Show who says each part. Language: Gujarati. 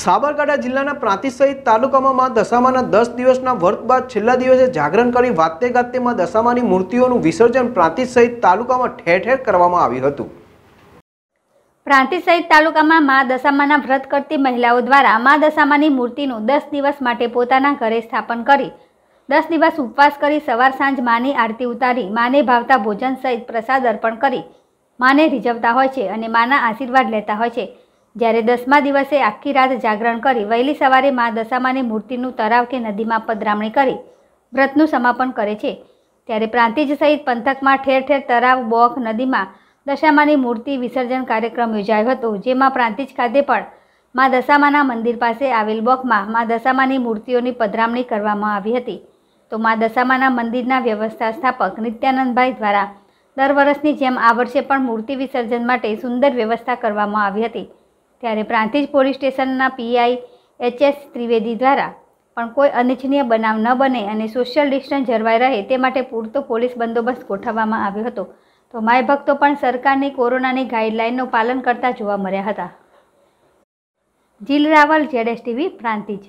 Speaker 1: સાબરકાંઠા જિલ્લાના પ્રાંતિજ સહિત તાલુકામાં દશામાના દસ દિવસના વર્ત બાદ છેલ્લા દિવસે જાગરણ કરી વાતે ગાતેમાં દશામાની મૂર્તિઓનું વિસર્જન પ્રાંતિજ સહિત તાલુકામાં ઠેર ઠેર કરવામાં આવ્યું હતું
Speaker 2: પ્રાંતિજ સહિત તાલુકામાં મા દશામાના વ્રત કરતી મહિલાઓ દ્વારા મા દશામાની મૂર્તિનું દસ દિવસ માટે પોતાના ઘરે સ્થાપન કરી દસ દિવસ ઉપવાસ કરી સવાર સાંજ માની આરતી ઉતારી માને ભાવતા ભોજન સહિત પ્રસાદ અર્પણ કરી માને રીઝવતા હોય છે અને માના આશીર્વાદ લેતા હોય છે જ્યારે દસમા દિવસે આખી રાત જાગરણ કરી વહેલી સવારે મા દશામાની મૂર્તિનું તરાવ કે નદીમાં પધરામણી કરી વ્રતનું સમાપન કરે છે ત્યારે પ્રાંતિજ સહિત પંથકમાં ઠેર ઠેર તરાવ બોખ નદીમાં દશામાની મૂર્તિ વિસર્જન કાર્યક્રમ યોજાયો હતો જેમાં પ્રાંતિજ ખાતે પણ મા દશામાના મંદિર પાસે આવેલ બોખમાં મા દશામાની મૂર્તિઓની પધરામણી કરવામાં આવી હતી તો મા દશામાના મંદિરના વ્યવસ્થા સ્થાપક નિત્યાનંદભાઈ દ્વારા દર વર્ષની જેમ આ વર્ષે પણ મૂર્તિ વિસર્જન માટે સુંદર વ્યવસ્થા કરવામાં આવી હતી ત્યારે પ્રાંતિજ પોલીસ સ્ટેશનના પીઆઈ એચ એસ ત્રિવેદી દ્વારા પણ કોઈ અનિચ્છનીય બનાવ ન બને અને સોશિયલ ડિસ્ટન્સ જળવાઈ રહે તે માટે પૂરતો પોલીસ બંદોબસ્ત ગોઠવવામાં આવ્યો હતો તો માય ભક્તો પણ સરકારની કોરોનાની ગાઈડલાઇનનું પાલન કરતા જોવા મળ્યા હતા જીલ રાવલ જેડએસ ટીવી પ્રાંતિજ